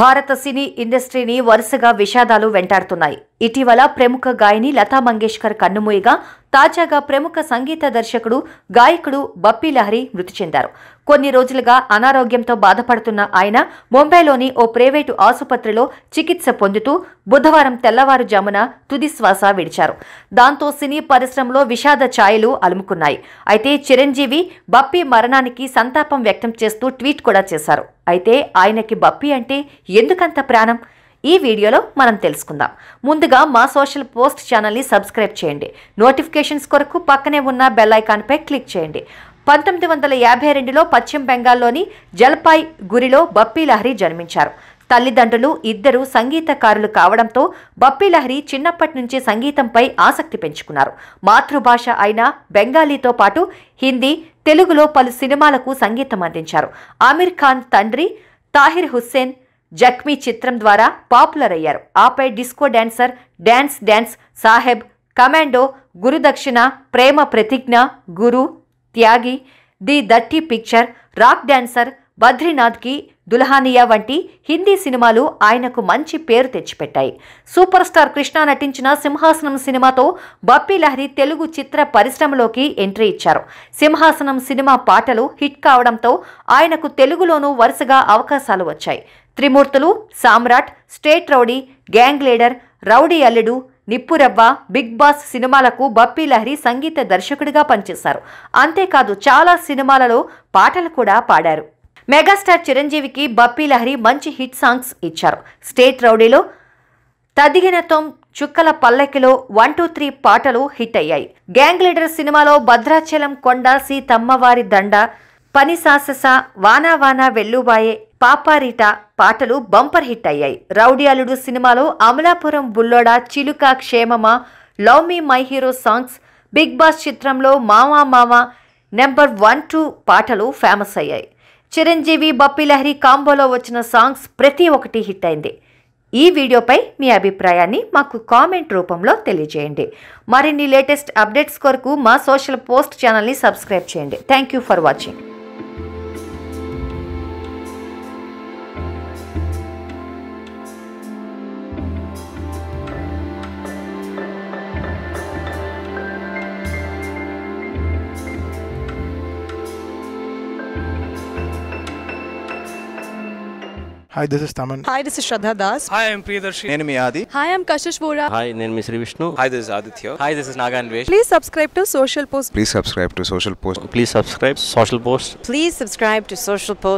భారత సినీ ఇండస్ట్రీని వరుసగా విషాదాలు వెంటాడుతున్నాయి ఇటీవల ప్రముఖ గాయని లతా మంగేష్కర్ కన్నుమూయగా తాజాగా ప్రముఖ సంగీత దర్శకుడు గాయకుడు బప్పీ లహరి మృతి చెందారు కొన్ని రోజులుగా అనారోగ్యంతో బాధపడుతున్న ఆయన ముంబైలోని ఓ ప్రైవేటు ఆసుపత్రిలో చికిత్స పొందుతూ బుధవారం తెల్లవారుజామున తుది శ్వాస విడిచారు దాంతో సినీ పరిశ్రమలో విషాద ఛాయలు అలుముకున్నాయి అయితే చిరంజీవి బప్పీ మరణానికి సంతాపం వ్యక్తం చేస్తూ ట్వీట్ కూడా చేశారు అయితే ఆయనకి బప్పీ అంటే ఎందుకంత ప్రాణం ఈ వీడియోలో మనం తెలుసుకుందాం ముందుగా మా సోషల్ పోస్ట్ ఛానల్ని సబ్స్క్రైబ్ చేయండి నోటిఫికేషన్స్ కొరకు పక్కనే ఉన్న బెల్ ఐకాన్పై క్లిక్ చేయండి పంతొమ్మిది వందల యాభై రెండులో పశ్చిమ బెంగాల్లోని జల్పాయ్ గురిలో బప్పీ లహరి జన్మించారు తల్లిదండ్రులు ఇద్దరు సంగీతకారులు కావడంతో లహరి చిన్నప్పటి నుంచి సంగీతంపై ఆసక్తి పెంచుకున్నారు మాతృభాష అయిన బెంగాలీతో పాటు హిందీ తెలుగులో పలు సినిమాలకు సంగీతం అందించారు ఆమిర్ ఖాన్ తండ్రి తాహిర్ హుస్సేన్ జఖ్మీ చిత్రం ద్వారా పాపులర్ అయ్యారు ఆపై Disco Dancer Dance Dance Sahib Commando Gurudakshina Prem Pratigya Guru Tyagi The దట్టి పిక్చర్ రాక్ డాన్సర్ బద్రీనాథ్కి దుల్హానియా వంటి హిందీ సినిమాలు ఆయనకు మంచి పేరు తెచ్చిపెట్టాయి సూపర్ స్టార్ కృష్ణ నటించిన సింహాసనం సినిమాతో బప్పీ లహరి తెలుగు చిత్ర పరిశ్రమలోకి ఎంట్రీ ఇచ్చారు సింహాసనం సినిమా పాటలు హిట్ కావడంతో ఆయనకు తెలుగులోనూ వరుసగా అవకాశాలు వచ్చాయి Trimurtulu Samrat State Rowdy Gang Leader Rowdy Alludu Nippuravva big boss సినిమాలకు బప్పీ లహరి సంగీత దర్శకుడిగా పనిచేశారు అంతేకాదు చాలా సినిమాలలో పాటలు కూడా పాడారు మెగాస్టార్ చిరంజీవికి బప్పీ లహరి మంచి హిట్ సాంగ్స్ ఇచ్చారు స్టేట్ రౌడీలో తదిగినత్వం చుక్కల పల్లకిలో వన్ టూ త్రీ పాటలు హిట్ అయ్యాయి గ్యాంగ్ లీడర్ సినిమాలో భద్రాచలం కొండ సీతమ్మవారి దండ పని సాసస వానా వానా వెల్లుబాయే పాపారిట పాటలు బంపర్ హిట్ అయ్యాయి రౌడీ అల్లుడు సినిమాలో అమలాపురం బుల్లోడ చిలుక క్షేమమా love me my hero songs Big Boss చిత్రంలో మావా మావా నెంబర్ వన్ టూ పాటలు ఫేమస్ అయ్యాయి చిరంజీవి బప్పి లహరి కాంబోలో వచ్చిన సాంగ్స్ ప్రతి ఒక్కటి హిట్ అయింది ఈ వీడియోపై మీ అభిప్రాయాన్ని మాకు కామెంట్ రూపంలో తెలియజేయండి మరిన్ని లేటెస్ట్ అప్డేట్స్ కొరకు మా సోషల్ పోస్ట్ ఛానల్ని సబ్స్క్రైబ్ చేయండి thank you for watching hi this is Thaman hi this is Shraddha Das hi I am Priyadarshi నేను మీ Aadi hi I am Kashish Bora hi నేను మీ Sree Vishnu hi this is Aditya hi this is Naga Anvesh please subscribe to social post please subscribe to social post please subscribe social post please subscribe to social post